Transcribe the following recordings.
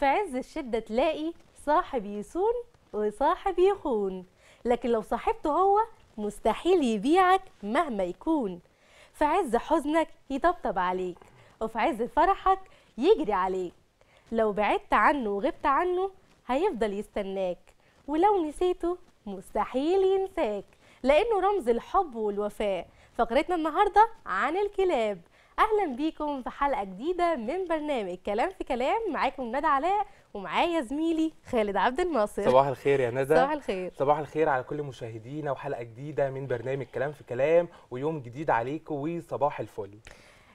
في عز الشدة تلاقي صاحب يصون وصاحب يخون لكن لو صاحبته هو مستحيل يبيعك مهما يكون في عز حزنك يطبطب عليك وفي عز فرحك يجري عليك لو بعدت عنه وغبت عنه هيفضل يستناك ولو نسيته مستحيل ينساك لأنه رمز الحب والوفاء فقرتنا النهاردة عن الكلاب اهلا بيكم في حلقه جديده من برنامج كلام في كلام معاكم ندى علاء ومعايا زميلي خالد عبد الناصر صباح الخير يا ندى صباح الخير صباح الخير على كل مشاهدينا وحلقه جديده من برنامج كلام في كلام ويوم جديد عليكم وصباح الفل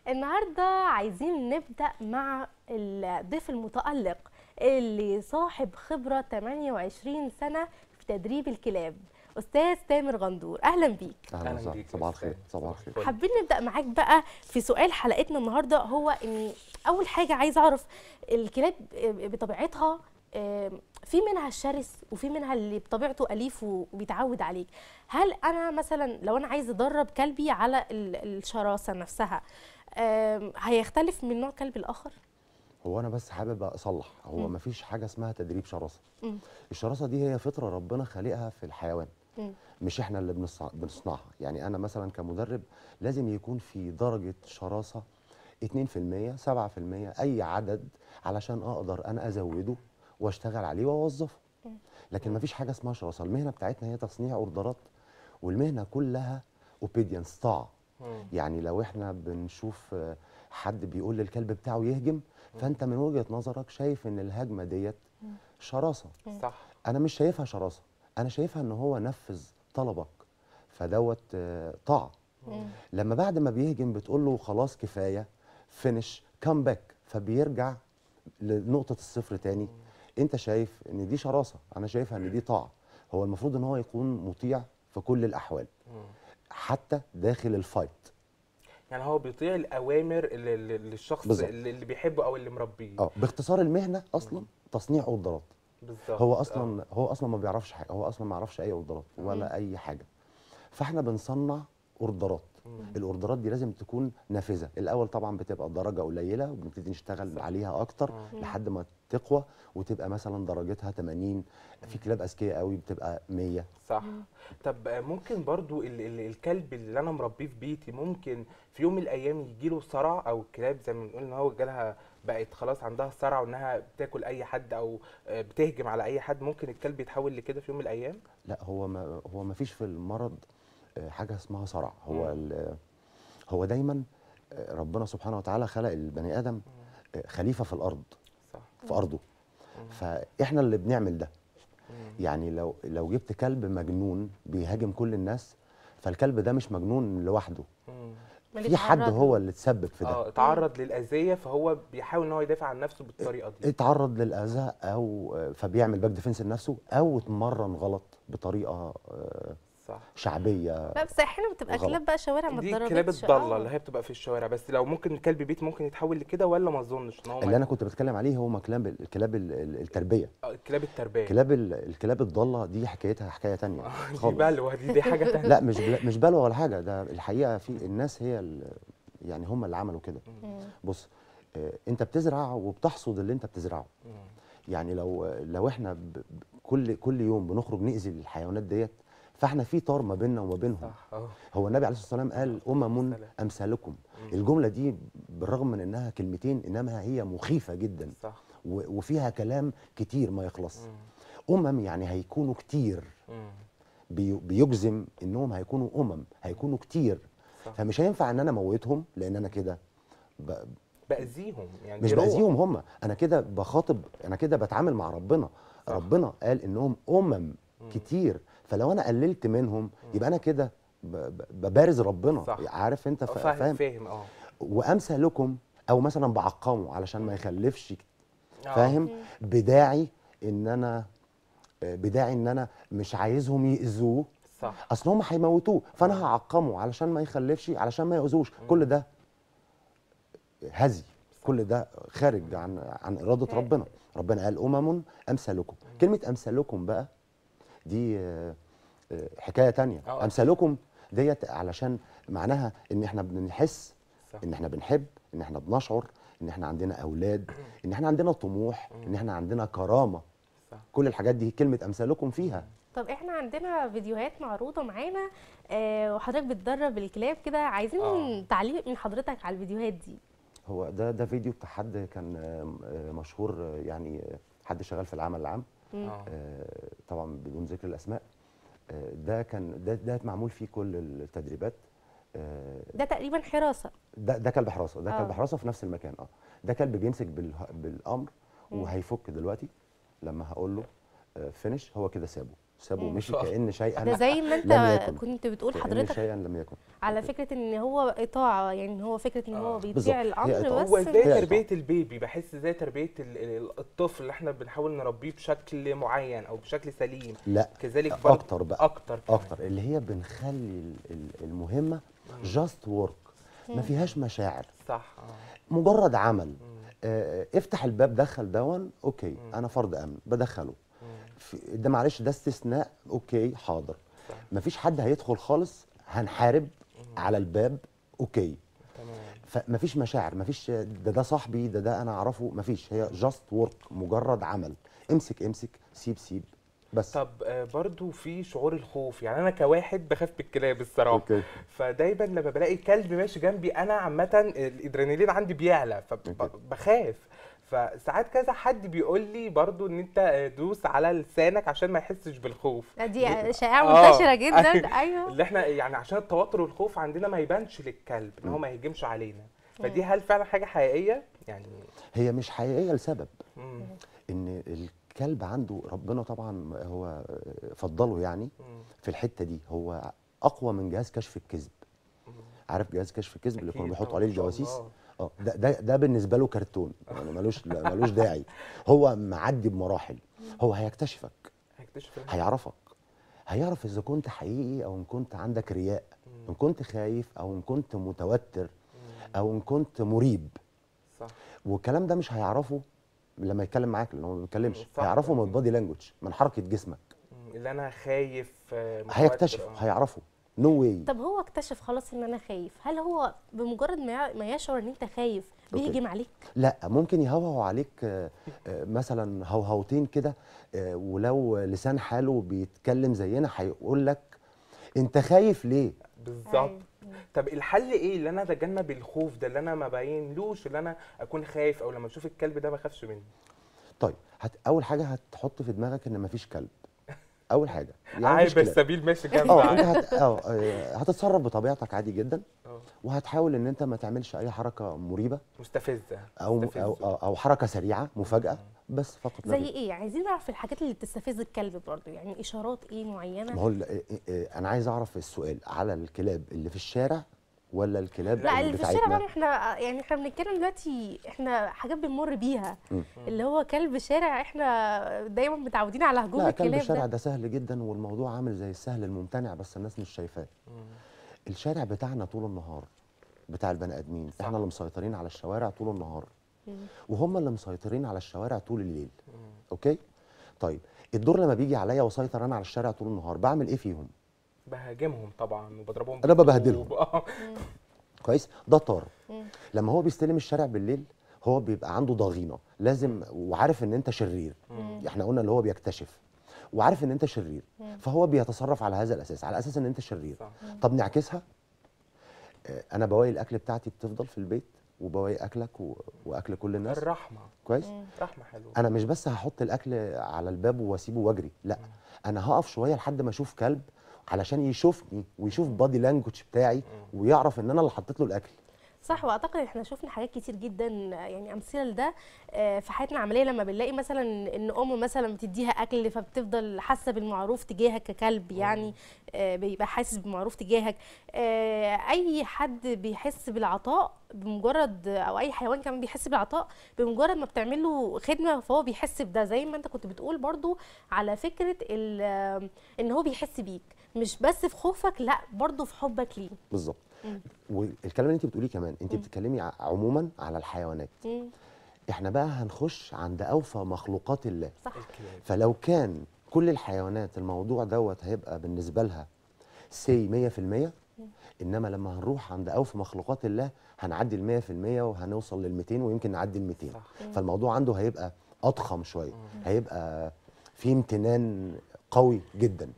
النهارده عايزين نبدا مع الضيف المتالق اللي صاحب خبره 28 سنه في تدريب الكلاب استاذ تامر غندور اهلا بيك اهلا بيك صباح الخير صباح الخير حابين نبدا معاك بقى في سؤال حلقتنا النهارده هو ان اول حاجه عايزه اعرف الكلاب بطبيعتها في منها الشرس وفي منها اللي بطبيعته اليف وبيتعود عليك هل انا مثلا لو انا عايز ادرب كلبي على الشراسه نفسها هيختلف من نوع كلب الاخر هو انا بس حابب اصلح هو مفيش حاجه اسمها تدريب شراسه الشراسه دي هي فطره ربنا خالقها في الحيوان مش احنا اللي بنصنعها يعني انا مثلا كمدرب لازم يكون في درجه شراسه 2% 7% اي عدد علشان اقدر انا ازوده واشتغل عليه واوظفه لكن مفيش حاجه اسمها شراسه المهنه بتاعتنا هي تصنيع اوردرات والمهنه كلها اوبيدينس طاعه يعني لو احنا بنشوف حد بيقول للكلب بتاعه يهجم فانت من وجهه نظرك شايف ان الهجمه ديت شراسه صح انا مش شايفها شراسه انا شايفها ان هو نفذ طلبك فدوت آه، طاعه لما بعد ما بيهجم بتقول له خلاص كفايه فينش كم باك فبيرجع لنقطه الصفر تاني انت شايف ان دي شراسه انا شايفها ان دي طاعه هو المفروض ان هو يكون مطيع في كل الاحوال حتى داخل الفايت يعني هو بيطيع الاوامر للشخص اللي, اللي بيحبه او اللي مربيه اه باختصار المهنه اصلا تصنيع اوردرات بالزبط. هو آه. اصلا هو اصلا ما بيعرفش حاجه هو اصلا ما يعرفش اي اوردرات ولا مم. اي حاجه فاحنا بنصنع اوردرات الاوردرات دي لازم تكون نافذه الاول طبعا بتبقى درجه قليله وبنبتدي نشتغل عليها اكتر مم. آه. لحد ما تقوى وتبقى مثلا درجتها 80 في كلاب اذكياء قوي بتبقى 100 صح طب ممكن برضو ال ال الكلب اللي انا مربيه في بيتي ممكن في يوم من الايام يجي له صرع او الكلاب زي ما بنقول ان هو جالها بقت خلاص عندها صرع وانها بتاكل اي حد او بتهجم على اي حد ممكن الكلب يتحول لكده في يوم من الايام لا هو ما هو ما فيش في المرض آه، حاجه اسمها صرع هو هو دايما آه، ربنا سبحانه وتعالى خلق البني ادم آه، خليفه في الارض في ارضه فاحنا اللي بنعمل ده يعني لو لو جبت كلب مجنون بيهاجم كل الناس فالكلب ده مش مجنون لوحده في حد هو اللي تسبب في ده اه اتعرض للاذيه فهو بيحاول ان هو يدافع عن نفسه بالطريقه دي اتعرض للاذى او آه، فبيعمل باك ديفنس لنفسه او اتمرن غلط بطريقه آه، شعبيه لا بس احيانا بتبقى كلاب بقى شوارع ما دي كلاب آه. الضاله اللي هي بتبقى في الشوارع بس لو ممكن كلب بيت ممكن يتحول لكده ولا ما اظنش ان هو اللي انا كنت بتكلم عليه هو كلاب الكلاب التربيه آه، كلاب التربيه كلاب الكلاب الضاله دي حكايتها حكايه ثانيه آه، دي بلوه دي, دي حاجه ثانيه لا مش مش بلوه ولا حاجه ده الحقيقه في الناس هي يعني هم اللي عملوا كده بص انت بتزرع وبتحصد اللي انت بتزرعه يعني لو لو احنا كل كل يوم بنخرج ناذي الحيوانات ديت فاحنا في طار ما بيننا وما بينهم هو النبي عليه الصلاه والسلام قال امم امثالكم الجمله دي بالرغم من انها كلمتين انما هي مخيفه جدا صح. وفيها كلام كتير ما يخلص امم يعني هيكونوا كتير بيجزم انهم هيكونوا امم هيكونوا كتير فمش هينفع ان انا موتهم لان انا كده باذيهم يعني مش باذيهم هم انا كده بخاطب انا كده بتعامل مع ربنا صح. ربنا قال انهم امم كتير فلو انا قللت منهم يبقى انا كده ببارز ربنا صح. عارف انت فاهم فاهم اه وامثلكم او مثلا بعقمه علشان ما يخلفش أه. فاهم بداعي ان انا آه، بداعي ان انا مش عايزهم ياذوه صح اصل هم هيموتوه فانا أه. هعقمه علشان ما يخلفش علشان ما ياذوش كل ده هزي كل ده خارج عن عن اراده ربنا ربنا قال امم امثلكم كلمه امثلكم بقى دي آه، آه، حكايه تانية أوه. امثالكم ديت علشان معناها ان احنا بنحس ان احنا بنحب ان احنا بنشعر ان احنا عندنا اولاد ان احنا عندنا طموح ان احنا عندنا كرامه كل الحاجات دي كلمه امثالكم فيها طب احنا عندنا فيديوهات معروضه معانا آه وحضرتك بتدرب الكلاب كده عايزين آه. تعليق من حضرتك على الفيديوهات دي هو ده ده فيديو بتاع حد كان آه، مشهور يعني حد شغال في العمل العام آه. آه، طبعا بدون ذكر الاسماء آه، ده كان ده, ده معمول فيه كل التدريبات ده تقريبا حراسه ده ده كلب حراسه ده كلب حراسه في نفس المكان اه ده كلب بيمسك بالامر وهيفك دلوقتي لما هقول له فينش هو كده سابه سابه ومشي كان شيئا ده زي ما انت كنت بتقول حضرتك شيئا لم يكن على فكره ان هو اطاعه يعني هو فكره ان هو آه. بيطيع الامر بس هو ازاي تربيه البيبي بحس زي تربيه الطفل اللي احنا بنحاول نربيه بشكل معين او بشكل سليم لا كذلك اكتر بقى اكتر كمان. اكتر اللي هي بنخلي المهمه جاست ورك ما فيهاش مشاعر صح آه. مجرد عمل آه، افتح الباب دخل دون اوكي انا فرد امن بدخله ده معلش ده استثناء اوكي حاضر مفيش حد هيدخل خالص هنحارب على الباب اوكي فمفيش مشاعر مفيش ده ده صاحبي ده ده انا اعرفه مفيش هي جاست ورك مجرد عمل امسك امسك سيب سيب بس طب آه، برضو في شعور الخوف يعني انا كواحد بخاف من الكلاب الصراحه أوكي. فدايما لما بلاقي كلب ماشي جنبي انا عامه الادرينالين عندي بيعلى فبخاف فساعات كذا حد بيقول لي برضو ان انت دوس على لسانك عشان ما يحسش بالخوف دي شائعه آه، منتشره جدا أيوه. ايوه اللي احنا يعني عشان التوتر والخوف عندنا ما يبانش للكلب ان هو ما يهجمش علينا أيوه. فدي هل فعلا حاجه حقيقيه يعني هي مش حقيقيه لسبب مم. ان الكلب عنده ربنا طبعا هو فضله يعني في الحته دي هو اقوى من جهاز كشف الكذب عارف جهاز كشف الكذب اللي كانوا بيحطوا عليه الجواسيس الله. اه ده, ده ده بالنسبه له كرتون يعني ملوش ملوش داعي هو معدي بمراحل هو هيكتشفك هيكتشفك هيعرفك هيعرف اذا كنت حقيقي او ان كنت عندك رياء ان كنت خايف او ان كنت متوتر او ان كنت مريب صح والكلام ده مش هيعرفه لما يتكلم معاك لانه ما بيتكلمش هيعرفه من البادي لانجوج من حركه جسمك اللي انا خايف آه، هيكتشف آه. هيعرفه نو no واي طب هو اكتشف خلاص ان انا خايف هل هو بمجرد ما يشعر ان انت خايف بيهجم عليك لا ممكن يهوهو عليك آه، آه، مثلا هوهوتين كده آه، ولو لسان حاله بيتكلم زينا هيقول لك انت خايف ليه بالظبط أيوة. طب الحل ايه اللي انا اتجنب الخوف ده اللي انا ما باينلوش اللي انا اكون خايف او لما اشوف الكلب ده ما اخافش منه طيب هت... اول حاجه هتحط في دماغك ان مفيش كلب اول حاجه يعني عايب السبيل ماشي جنب اه انت هت... آه، آه، هتتصرف بطبيعتك عادي جدا آه. وهتحاول ان انت ما تعملش اي حركة مريبة مستفزة او مستفزة. أو, أو, او حركة سريعة مفاجأة بس فقط زي ايه يعني عايزين نعرف الحاجات اللي بتستفز الكلب برضه يعني اشارات ايه معينة ما هو انا عايز اعرف السؤال على الكلاب اللي في الشارع ولا الكلاب لا اللي في الشارع بقى احنا يعني احنا بنتكلم دلوقتي احنا حاجات بنمر بيها مم. اللي هو كلب شارع احنا دايما متعودين على هجوم لا كلب الشارع ده. ده سهل جدا والموضوع عامل زي السهل الممتنع بس الناس مش شايفاه الشارع بتاعنا طول النهار بتاع البني ادمين صح. احنا اللي مسيطرين على الشوارع طول النهار وهم اللي مسيطرين على الشوارع طول الليل اوكي طيب الدور لما بيجي عليا وسيطر انا على الشارع طول النهار بعمل ايه فيهم بهاجمهم طبعا وبضربهم انا ببهدلهم آه. كويس ده طار لما هو بيستلم الشارع بالليل هو بيبقى عنده ضغينه لازم وعارف ان انت شرير احنا قلنا اللي هو بيكتشف وعارف ان انت شرير فهو بيتصرف على هذا الاساس على اساس ان انت شرير طب نعكسها آه، انا بواقي الاكل بتاعتي بتفضل في البيت وبواقي اكلك واكل كل الناس الرحمه كويس رحمه حلوه انا مش بس هحط الاكل على الباب واسيبه واجري لا انا هقف شويه لحد ما اشوف كلب علشان يشوفني ويشوف بادي لانجوج بتاعي ويعرف ان انا اللي حطيت له الاكل صح واعتقد احنا شفنا حاجات كتير جدا يعني امثله لده آه، في حياتنا العمليه لما بنلاقي مثلا ان ام مثلا بتديها اكل فبتفضل حاسه بالمعروف تجاهك ككلب يعني آه، بيبقى حاسس بالمعروف تجاهك آه، اي حد بيحس بالعطاء بمجرد او اي حيوان كمان بيحس بالعطاء بمجرد ما بتعمل له خدمه فهو بيحس بده زي ما انت كنت بتقول برضو على فكره ان هو بيحس بيك مش بس في خوفك لا برضه في حبك ليه بالظبط والكلام اللي انت بتقوليه كمان انت بتتكلمي عموما على الحيوانات مم. احنا بقى هنخش عند اوفى مخلوقات الله صح. فلو كان كل الحيوانات الموضوع دوت هيبقى بالنسبه لها سي 100% انما لما هنروح عند اوفى مخلوقات الله هنعدي ال 100% وهنوصل لل 200 ويمكن نعدي ال 200 صح. فالموضوع عنده هيبقى اضخم شويه هيبقى في امتنان قوي جدا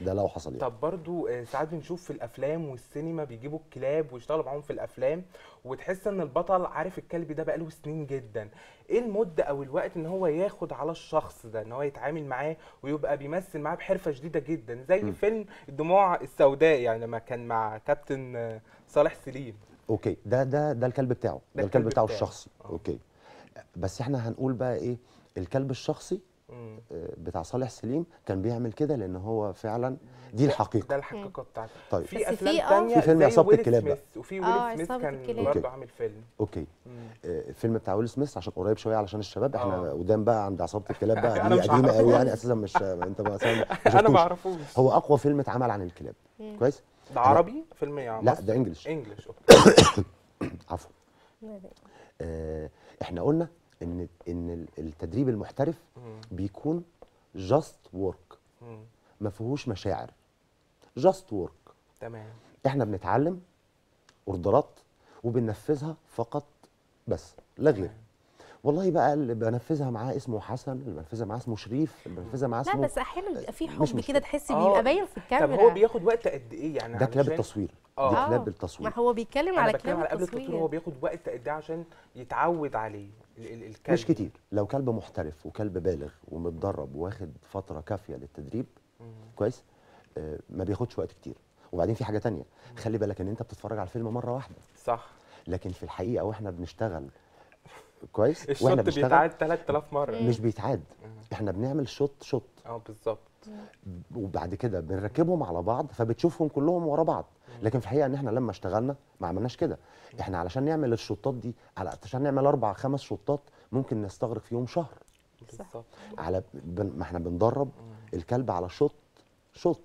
ده لو حصل يعني. طب برضو آه، ساعات بنشوف في الافلام والسينما بيجيبوا الكلاب ويشتغلوا معاهم في الافلام وتحس ان البطل عارف الكلب ده بقاله سنين جدا ايه المده او الوقت ان هو ياخد على الشخص ده ان هو يتعامل معاه ويبقى بيمثل معاه بحرفه شديده جدا زي م. فيلم الدموع السوداء يعني لما كان مع كابتن آه، صالح سليم اوكي ده ده ده الكلب بتاعه ده, ده الكلب, الكلب بتاعه, بتاعه الشخصي أوه. اوكي بس احنا هنقول بقى ايه الكلب الشخصي آه، بتاع صالح سليم كان بيعمل كده لان هو فعلا دي الحقيقه ده الحقيقه بتاعته طيب في افلام ثانيه آه. في فيلم عصابه الكلاب بقى وفي ويل آه، سميث كان برضه عامل فيلم اوكي الفيلم بتاع ويل سميث عشان قريب شويه علشان الشباب احنا قدام بقى عند عصابه الكلاب بقى دي قديمه قوي يعني اساسا مش انت مثلا انا ما اعرفوش هو اقوى فيلم اتعمل عن الكلاب كويس ده عربي فيلم يا إيه؟ لا ده انجلش انجلش اوكي عفوا احنا قلنا ان ان التدريب المحترف بيكون جاست وورك ما فيهوش مشاعر جاست وورك تمام احنا بنتعلم اوردرات وبننفذها فقط بس لا غير والله بقى اللي بنفذها معاه اسمه حسن اللي بنفذها معاه اسمه شريف اللي بنفذها معاه اسمه لا بس احيانا بيبقى في حب كده تحس آه، بيبقى باين في الكاميرا طب هو بياخد وقت قد ايه يعني ده كلاب التصوير دي كلاب آه. التصوير ما هو بيتكلم على كلاب على قبل التصوير هو بياخد وقت قد ايه عشان يتعود عليه الكلب مش كتير لو كلب محترف وكلب بالغ ومتدرب واخد فتره كافيه للتدريب مم. كويس آه ما بياخدش وقت كتير وبعدين في حاجه تانية مم. خلي بالك ان انت بتتفرج على الفيلم مره واحده صح لكن في الحقيقه واحنا بنشتغل كويس بنشتغل بيتعاد 3000 مره مش بيتعاد مم. احنا بنعمل شوت شوت اه بالظبط وبعد كده بنركبهم على بعض فبتشوفهم كلهم ورا بعض لكن في الحقيقه ان احنا لما اشتغلنا ما عملناش كده احنا علشان نعمل الشطات دي على عشان نعمل اربع خمس شطات ممكن نستغرق فيهم شهر صح. على بن... ما احنا بندرب الكلب على شط شط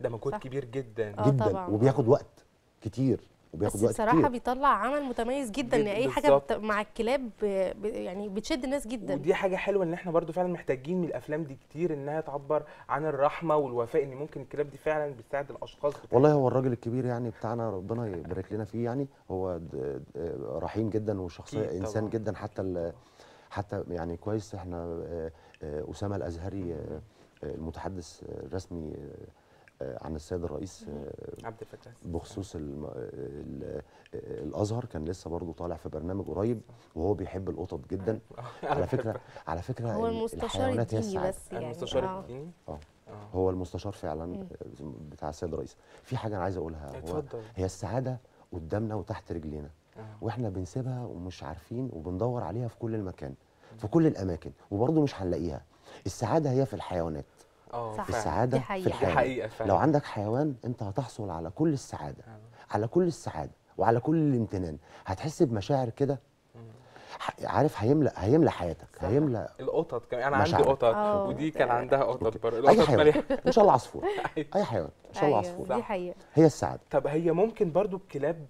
ده مجهود كبير جدا جدا آه، طبعا. وبياخد وقت كتير وبياخد وقت بصراحه بيطلع عمل متميز جدا ان يعني اي حاجه بت... مع الكلاب ب... يعني بتشد الناس جدا ودي حاجه حلوه ان احنا برده فعلا محتاجين من الافلام دي كتير انها تعبر عن الرحمه والوفاء ان ممكن الكلاب دي فعلا بتساعد الاشخاص بتاعنا. والله هو الراجل الكبير يعني بتاعنا ربنا يبارك لنا فيه يعني هو رحيم جدا وشخصيه انسان طبعا. جدا حتى ال... حتى يعني كويس احنا آه، آه، اسامه الازهري آه، المتحدث الرسمي آه، عن السيد الرئيس آه، عبد الفتاح بخصوص آه، الازهر كان لسه برضه طالع في برنامج قريب وهو بيحب القطط جدا على فكره على فكره هو المستشار الديني بس يعني المستشار الديني اه هو المستشار فعلا بتاع السيد الرئيس في حاجه انا عايز اقولها هو هي السعاده قدامنا وتحت رجلينا واحنا بنسيبها ومش عارفين وبندور عليها في كل المكان في كل الاماكن وبرضه مش هنلاقيها السعاده هي في الحيوانات آه. صح. السعاده حقيقة. في الحياه حقيقة لو عندك حيوان انت هتحصل على كل السعاده آه. على كل السعاده وعلى كل الامتنان هتحس بمشاعر كده عارف هيملى هيملى حياتك هيملى القطط كمان انا مشاعر. عندي قطط آه. ودي كان عندها قطط برضه اي حيوان ان شاء الله عصفور اي حيوان ان شاء الله عصفور دي حقيقه هي السعاده طب هي ممكن برضه الكلاب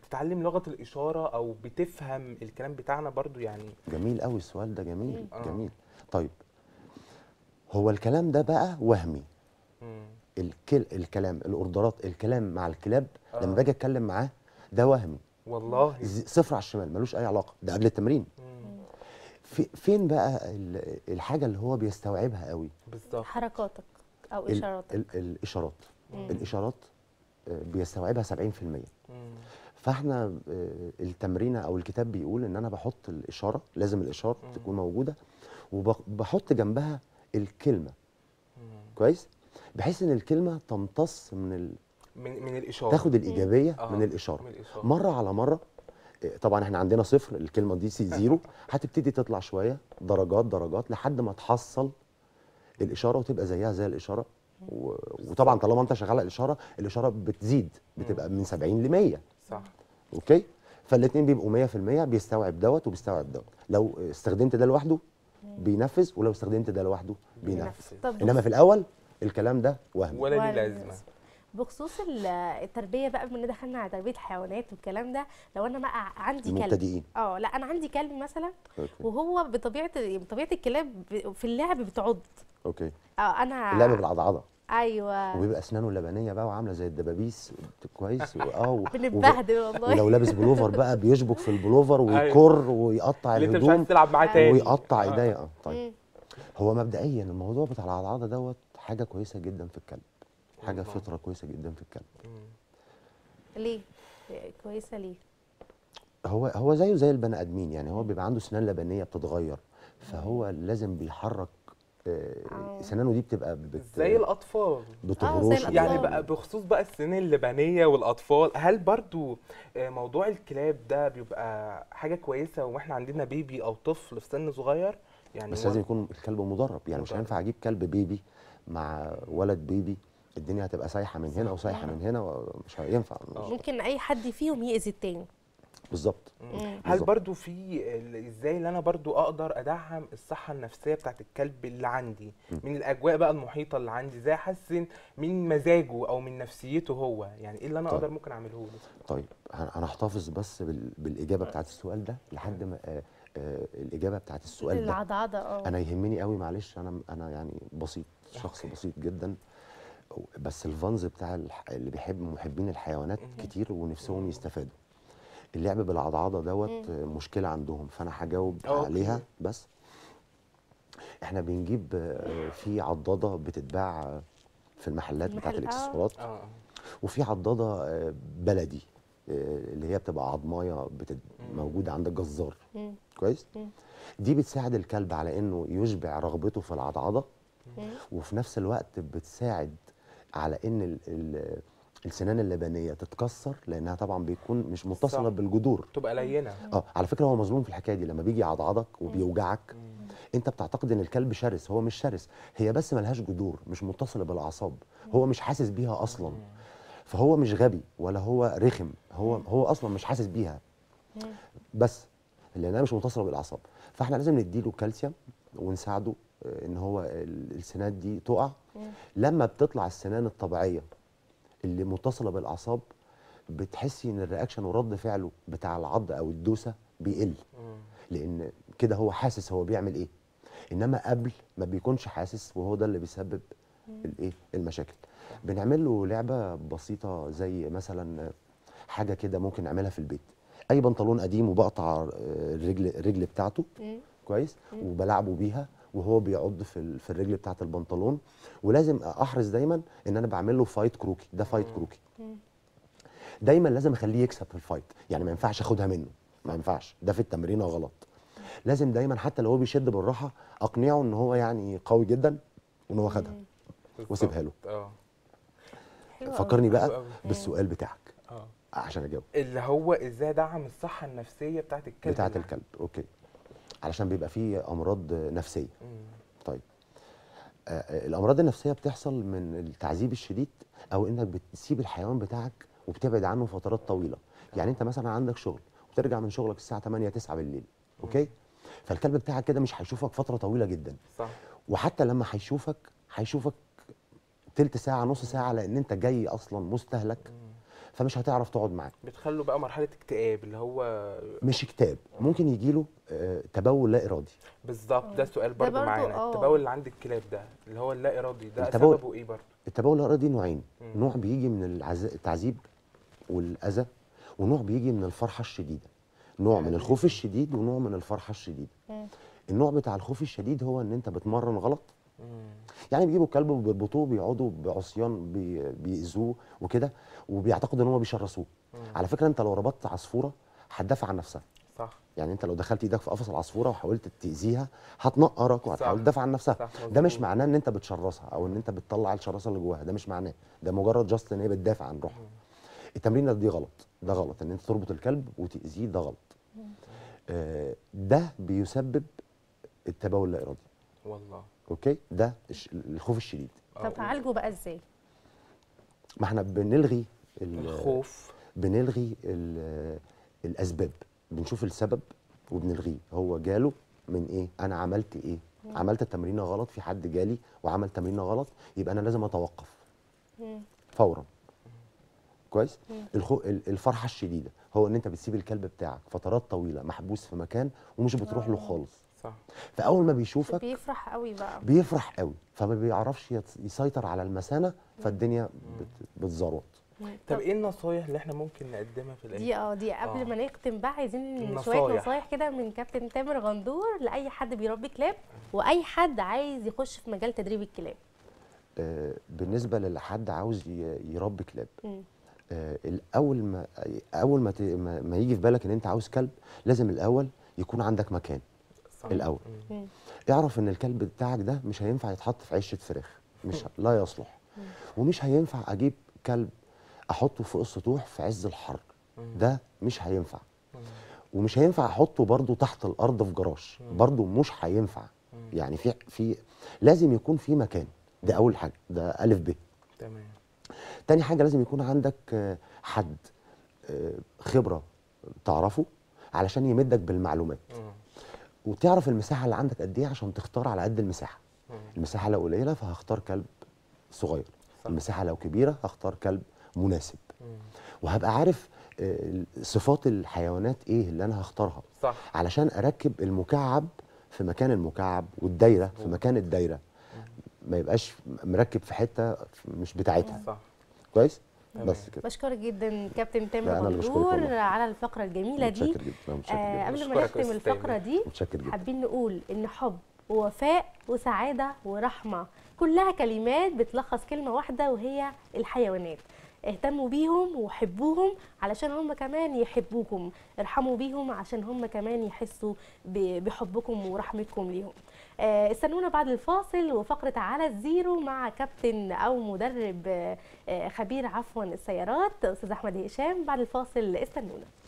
بتتعلم لغه الاشاره او بتفهم الكلام بتاعنا برضه يعني جميل قوي السؤال ده جميل جميل طيب هو الكلام ده بقى وهمي الكل الكلام الاوردرات الكلام مع الكلاب آه. لما باجي اتكلم معاه ده وهمي والله صفر على الشمال ملوش اي علاقه ده قبل التمرين في فين بقى الحاجه اللي هو بيستوعبها قوي بالظبط حركاتك او اشاراتك الاشارات مم. الاشارات آه، بيستوعبها 70% مم. فاحنا آه، التمرين او الكتاب بيقول ان انا بحط الاشاره لازم الاشاره مم. تكون موجوده وبحط جنبها الكلمه كويس بحيث ان الكلمه تمتص من ال... من من الاشاره تاخد الايجابيه آه. من, الإشارة. من الاشاره مره على مره آه، طبعا احنا عندنا صفر الكلمه دي سي زيرو هتبتدي تطلع شويه درجات درجات لحد ما تحصل الاشاره وتبقى زيها زي الاشاره وطبعا طالما انت شغال على الاشاره الاشاره بتزيد بتبقى من 70 ل 100 صح اوكي فالاثنين بيبقوا 100% بيستوعب دوت وبيستوعب دوت لو استخدمت ده لوحده بينفذ ولو استخدمت ده لوحده بينفذ انما في الاول الكلام ده وهم ولا ليه لازمه بخصوص التربيه بقى بما ان دخلنا على تربيه الحيوانات والكلام ده لو انا بقى عندي كلب اه لا انا عندي كلب مثلا أوكي. وهو بطبيعه بطبيعه الكلاب في اللعب بتعض اوكي اه انا اللعب بالعضعضه ايوه وبيبقى اسنانه لبنيه بقى وعامله زي الدبابيس كويس اه بنتبهدل والله ولو لابس بلوفر بقى بيشبك في البلوفر أيوة. ويكر أيوة. ويقطع الهدوم اللي انت مش تلعب معاه تاني ويقطع آه. ايديا اه طيب هو مبدئيا الموضوع بتاع العضعضه دوت حاجه كويسه جدا في الكلب حاجه فطره كويسه جدا في الكلب ليه كويسه ليه هو هو زيه زي البني ادمين يعني هو بيبقى عنده اسنان لبنيه بتتغير فهو لازم بيحرك اه. سنانه دي بتبقى بت... زي الاطفال بتهرش اه، يعني بقى بخصوص بقى السن اللبنيه والاطفال هل برضو آه، موضوع الكلاب ده بيبقى حاجه كويسه واحنا عندنا بيبي او طفل في سن صغير يعني بس لازم يكون الكلب مدرب يعني مدرب. مش هينفع اجيب كلب بيبي مع ولد بيبي الدنيا هتبقى سايحه من هنا وسايحه من هنا ومش هينفع ممكن اي حد فيهم يأذي التاني بالظبط هل برضو في ازاي اللي انا برضو اقدر ادعم الصحه النفسيه بتاعت الكلب اللي عندي من الاجواء بقى المحيطه اللي عندي ازاي احسن من مزاجه او من نفسيته هو يعني ايه اللي انا طيب. اقدر ممكن اعمله له طيب انا هحتفظ بس بالاجابه بتاعت السؤال ده لحد ما آه، آه، الاجابه بتاعت السؤال ده العضعضه اه انا يهمني قوي معلش انا انا يعني بسيط شخص بسيط جدا بس الفانز بتاع اللي بيحب محبين الحيوانات كتير ونفسهم يستفادوا اللعب بالعضعضه دوت مشكله عندهم فانا هجاوب عليها بس احنا بنجيب آه، في عضاضه بتتباع في المحلات المحل بتاعت آه. الاكسسوارات آه. وفي عضاضه بلدي اللي هي بتبقى عضمايه بتد... موجوده عند الجزار كويس دي بتساعد الكلب على انه يشبع رغبته في العضعضه وفي نفس الوقت بتساعد على ان ال... ال... السنان اللبنيه تتكسر لانها طبعا بيكون مش متصله صح. بالجذور تبقى لينه اه على فكره هو مظلوم في الحكايه دي لما بيجي يعضعضك وبيوجعك مم. انت بتعتقد ان الكلب شرس هو مش شرس هي بس ملهاش جذور مش متصله بالاعصاب هو مش حاسس بيها اصلا فهو مش غبي ولا هو رخم هو هو اصلا مش حاسس بيها بس لانها مش متصله بالاعصاب فاحنا لازم نديله كالسيوم ونساعده ان هو السنان دي تقع لما بتطلع السنان الطبيعيه اللي متصله بالاعصاب بتحسي ان الرياكشن ورد فعله بتاع العض او الدوسه بيقل لان كده هو حاسس هو بيعمل ايه انما قبل ما بيكونش حاسس وهو ده اللي بيسبب الايه المشاكل بنعمل له لعبه بسيطه زي مثلا حاجه كده ممكن نعملها في البيت اي بنطلون قديم وبقطع آه، الرجل الرجل بتاعته كويس وبلعبه بيها وهو بيعض في, في الرجل بتاعه البنطلون ولازم احرص دايما ان انا بعمل له فايت كروكي ده فايت كروكي دايما لازم اخليه يكسب في الفايت يعني ما ينفعش اخدها منه ما ينفعش ده في التمرين غلط لازم دايما حتى لو هو بيشد بالراحه اقنعه ان هو يعني قوي جدا وان هو خدها واسيبها له اه. فكرني بقى بالسؤال بتاعك اه. عشان اجاوب اللي هو ازاي ادعم الصحه النفسيه بتاعت الكلب بتاعت الكلب اوكي علشان بيبقى فيه امراض نفسيه طيب آه، آه، الامراض النفسيه بتحصل من التعذيب الشديد او انك بتسيب الحيوان بتاعك وبتبعد عنه فترات طويله يعني انت مثلا عندك شغل وبترجع من شغلك الساعه 8 9 بالليل اوكي فالكلب بتاعك كده مش هيشوفك فتره طويله جدا صح وحتى لما هيشوفك هيشوفك تلت ساعه نص ساعه لان انت جاي اصلا مستهلك فمش هتعرف تقعد معاه بتخلوا بقى مرحله اكتئاب اللي هو مش اكتئاب ممكن يجي له آه، تبول لا ارادي بالظبط ده آه. سؤال برضه معانا آه. التبول اللي عند الكلاب ده اللي هو اللا ارادي ده التبول سببه ايه برضه التبول اللا ارادي نوعين مم. نوع بيجي من التعذيب والاذى ونوع بيجي من الفرحه الشديده نوع من الخوف الشديد ونوع من الفرحه الشديده النوع بتاع الخوف الشديد هو ان انت بتمرن غلط يعني بيجيبوا الكلب وبيربطوه بيقعدوا بعصيان بيأذوه وكده وبيعتقدوا ان هم بيشرسوه على فكره انت لو ربطت عصفوره هتدافع عن نفسها صح يعني انت لو دخلت ايدك في قفص العصفوره وحاولت تاذيها هتنقرك وهتحاول تدافع عن نفسها ده مش معناه ان انت بتشرسها او ان انت بتطلع الشراسه اللي جواها ده مش معناه ده مجرد جاست ان هي بتدافع عن روحها التمرين دي غلط ده غلط ان انت تربط الكلب وتاذيه ده غلط آه ده بيسبب التبول لا ارادي والله اوكي ده الخوف الشديد طب تعالجه بقى ازاي ما احنا بنلغي الخوف بنلغي الاسباب بنشوف السبب وبنلغيه هو جاله من ايه انا عملت ايه مم. عملت التمرين غلط في حد جالي وعمل تمرين غلط يبقى انا لازم اتوقف مم. فورا كويس الخو... الفرحه الشديده هو ان انت بتسيب الكلب بتاعك فترات طويله محبوس في مكان ومش بتروح له آه. خالص فاول ما بيشوفك بيفرح قوي بقى بيفرح قوي فما بيعرفش يسيطر على المثانه فالدنيا بتزروط طب ايه النصايح اللي احنا ممكن نقدمها في الاخر دي اه دي قبل آه. ما نختم بقى عايزين شويه نصايح كده من كابتن تامر غندور لاي حد بيربي كلاب واي حد عايز يخش في مجال تدريب الكلاب آه بالنسبه حد عاوز يربي كلاب آه الاول ما اول ما, ما يجي في بالك ان انت عاوز كلب لازم الاول يكون عندك مكان الاول اعرف ان الكلب بتاعك ده مش هينفع يتحط في عشه فراخ مش لا يصلح ومش هينفع اجيب كلب احطه فوق السطوح في عز الحر ده مش هينفع ومش هينفع احطه برضه تحت الارض في جراج برضه مش هينفع يعني في في لازم يكون في مكان ده اول حاجه ده الف ب تمام تاني حاجه لازم يكون عندك آه، حد آه، خبره تعرفه علشان يمدك بالمعلومات وتعرف المساحه اللي عندك قد ايه عشان تختار على قد المساحه مم. المساحه لو قليله فهختار كلب صغير صح. المساحه لو كبيره هختار كلب مناسب مم. وهبقى عارف آه، صفات الحيوانات ايه اللي انا هختارها صح. علشان اركب المكعب في مكان المكعب والدايره في مكان الدايره ما يبقاش مركب في حته مش بتاعتها صح. كويس بس كده بشكرك جدا كابتن تامر مبرور على الفقره الجميله دي متشكر جدا آه، قبل ما نختم الفقره دي حابين نقول ان حب ووفاء وسعاده ورحمه كلها كلمات بتلخص كلمه واحده وهي الحيوانات اهتموا بيهم وحبوهم علشان هم كمان يحبوكم ارحموا بيهم عشان هم كمان يحسوا بحبكم ورحمتكم ليهم آه، استنونا بعد الفاصل وفقرة على الزيرو مع كابتن أو مدرب آه، خبير عفوا السيارات أستاذ أحمد هشام بعد الفاصل استنونا